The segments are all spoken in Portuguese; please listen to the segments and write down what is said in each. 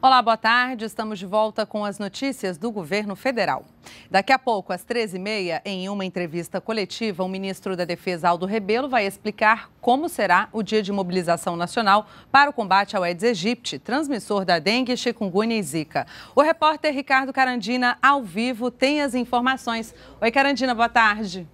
Olá, boa tarde. Estamos de volta com as notícias do governo federal. Daqui a pouco, às 13h30, em uma entrevista coletiva, o ministro da Defesa, Aldo Rebelo, vai explicar como será o dia de mobilização nacional para o combate ao Aedes aegypti, transmissor da dengue, chikungunya e zika. O repórter Ricardo Carandina, ao vivo, tem as informações. Oi, Carandina, boa tarde.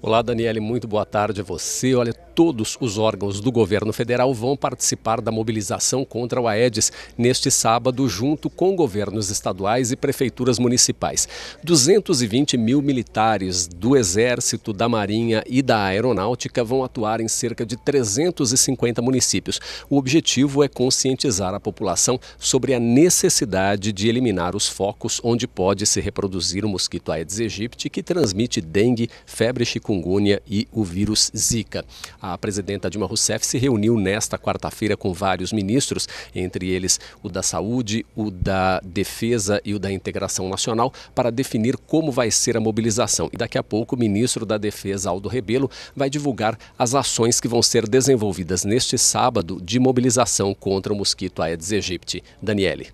Olá, Daniele, muito boa tarde a você. Olha, todos os órgãos do governo federal vão participar da mobilização contra o Aedes neste sábado, junto com governos estaduais e prefeituras municipais. 220 mil militares do Exército, da Marinha e da Aeronáutica vão atuar em cerca de 350 municípios. O objetivo é conscientizar a população sobre a necessidade de eliminar os focos onde pode se reproduzir o mosquito Aedes aegypti, que transmite dengue, febre chikungunya chikungunya e o vírus Zika. A presidenta Dilma Rousseff se reuniu nesta quarta-feira com vários ministros, entre eles o da Saúde, o da Defesa e o da Integração Nacional, para definir como vai ser a mobilização. E daqui a pouco, o ministro da Defesa, Aldo Rebelo, vai divulgar as ações que vão ser desenvolvidas neste sábado de mobilização contra o mosquito Aedes aegypti. Daniele.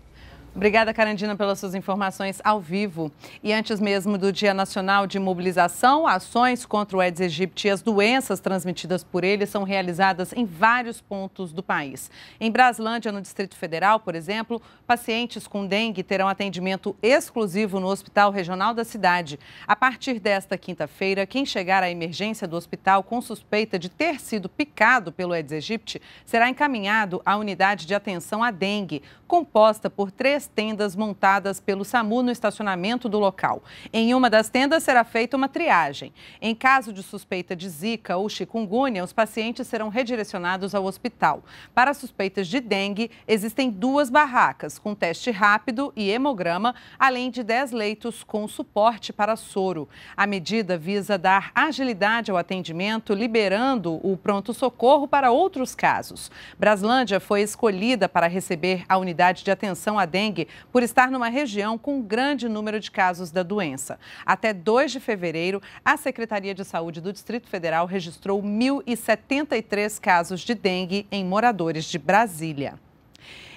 Obrigada, Carandina, pelas suas informações ao vivo. E antes mesmo do Dia Nacional de Mobilização, ações contra o Aedes aegypti e as doenças transmitidas por ele são realizadas em vários pontos do país. Em Braslândia, no Distrito Federal, por exemplo, pacientes com dengue terão atendimento exclusivo no Hospital Regional da cidade. A partir desta quinta-feira, quem chegar à emergência do hospital com suspeita de ter sido picado pelo Aedes aegypti será encaminhado à unidade de atenção à dengue, composta por três tendas montadas pelo SAMU no estacionamento do local. Em uma das tendas será feita uma triagem. Em caso de suspeita de zika ou chikungunya, os pacientes serão redirecionados ao hospital. Para suspeitas de dengue, existem duas barracas com teste rápido e hemograma, além de 10 leitos com suporte para soro. A medida visa dar agilidade ao atendimento, liberando o pronto-socorro para outros casos. Braslândia foi escolhida para receber a unidade de atenção à dengue dengue por estar numa região com um grande número de casos da doença. Até 2 de fevereiro, a Secretaria de Saúde do Distrito Federal registrou 1.073 casos de dengue em moradores de Brasília.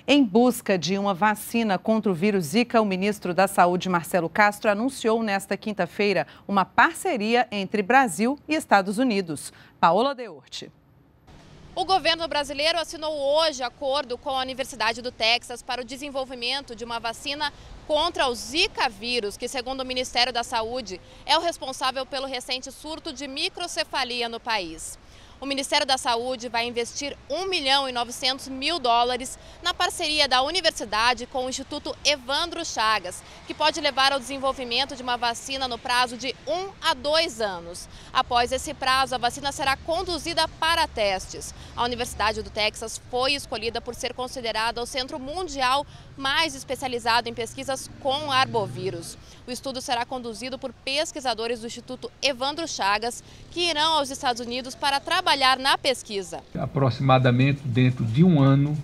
Em busca de uma vacina contra o vírus Zika, o ministro da Saúde, Marcelo Castro, anunciou nesta quinta-feira uma parceria entre Brasil e Estados Unidos. Paola Deorte. O governo brasileiro assinou hoje acordo com a Universidade do Texas para o desenvolvimento de uma vacina contra o Zika vírus, que, segundo o Ministério da Saúde, é o responsável pelo recente surto de microcefalia no país o Ministério da Saúde vai investir 1 milhão e 900 mil dólares na parceria da universidade com o Instituto Evandro Chagas, que pode levar ao desenvolvimento de uma vacina no prazo de 1 a 2 anos. Após esse prazo, a vacina será conduzida para testes. A Universidade do Texas foi escolhida por ser considerada o centro mundial mais especializado em pesquisas com arbovírus. O estudo será conduzido por pesquisadores do Instituto Evandro Chagas, que irão aos Estados Unidos para trabalhar trabalhar na pesquisa. Aproximadamente dentro de um ano,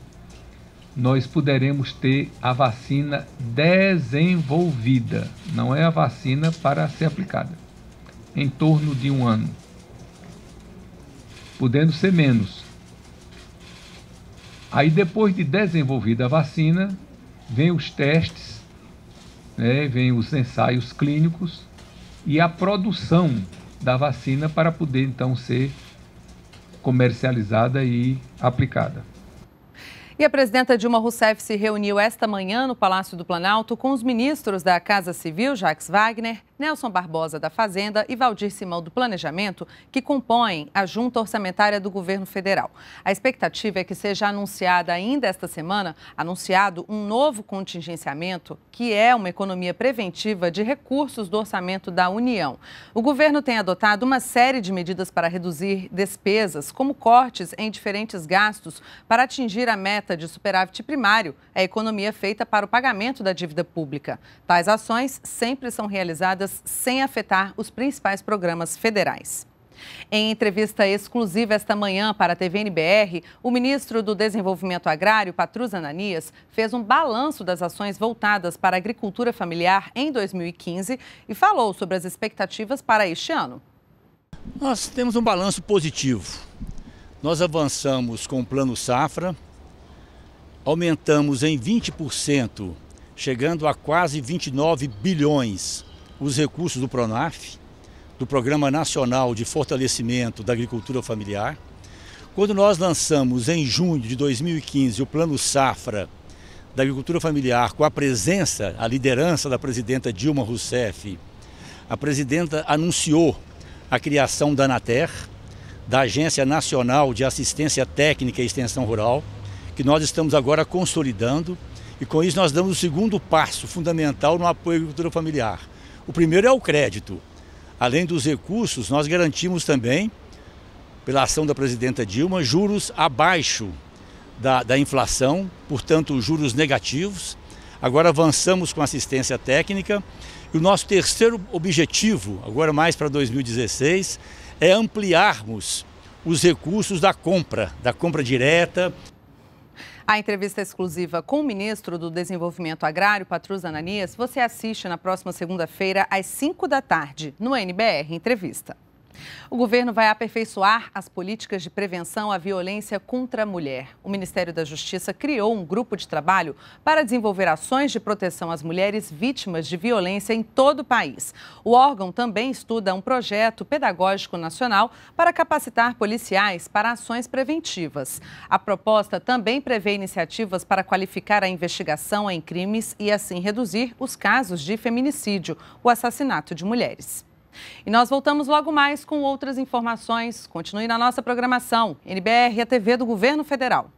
nós poderemos ter a vacina desenvolvida, não é a vacina para ser aplicada, em torno de um ano, podendo ser menos. Aí, depois de desenvolvida a vacina, vem os testes, né, vem os ensaios clínicos e a produção da vacina para poder então ser comercializada e aplicada. E a presidenta Dilma Rousseff se reuniu esta manhã no Palácio do Planalto com os ministros da Casa Civil, Jacques Wagner, Nelson Barbosa da Fazenda e Valdir Simão do Planejamento, que compõem a junta orçamentária do governo federal. A expectativa é que seja anunciada ainda esta semana, anunciado um novo contingenciamento, que é uma economia preventiva de recursos do orçamento da União. O governo tem adotado uma série de medidas para reduzir despesas, como cortes em diferentes gastos, para atingir a meta meta de superávit primário é a economia feita para o pagamento da dívida pública. Tais ações sempre são realizadas sem afetar os principais programas federais. Em entrevista exclusiva esta manhã para a TVNBR, o ministro do Desenvolvimento Agrário, Patrus Ananias, fez um balanço das ações voltadas para a agricultura familiar em 2015 e falou sobre as expectativas para este ano. Nós temos um balanço positivo. Nós avançamos com o Plano Safra, aumentamos em 20%, chegando a quase 29 bilhões os recursos do Pronaf, do Programa Nacional de Fortalecimento da Agricultura Familiar. Quando nós lançamos em junho de 2015 o Plano Safra da Agricultura Familiar, com a presença, a liderança da presidenta Dilma Rousseff, a presidenta anunciou a criação da ANATER, da Agência Nacional de Assistência Técnica e Extensão Rural, que nós estamos agora consolidando e com isso nós damos o segundo passo fundamental no apoio à agricultura familiar. O primeiro é o crédito. Além dos recursos, nós garantimos também, pela ação da presidenta Dilma, juros abaixo da, da inflação, portanto, juros negativos. Agora avançamos com assistência técnica. E o nosso terceiro objetivo, agora mais para 2016, é ampliarmos os recursos da compra, da compra direta. A entrevista exclusiva com o ministro do Desenvolvimento Agrário, Patrus Ananias, você assiste na próxima segunda-feira, às 5 da tarde, no NBR Entrevista. O governo vai aperfeiçoar as políticas de prevenção à violência contra a mulher. O Ministério da Justiça criou um grupo de trabalho para desenvolver ações de proteção às mulheres vítimas de violência em todo o país. O órgão também estuda um projeto pedagógico nacional para capacitar policiais para ações preventivas. A proposta também prevê iniciativas para qualificar a investigação em crimes e assim reduzir os casos de feminicídio, o assassinato de mulheres. E nós voltamos logo mais com outras informações. Continue na nossa programação. NBR, a TV do Governo Federal.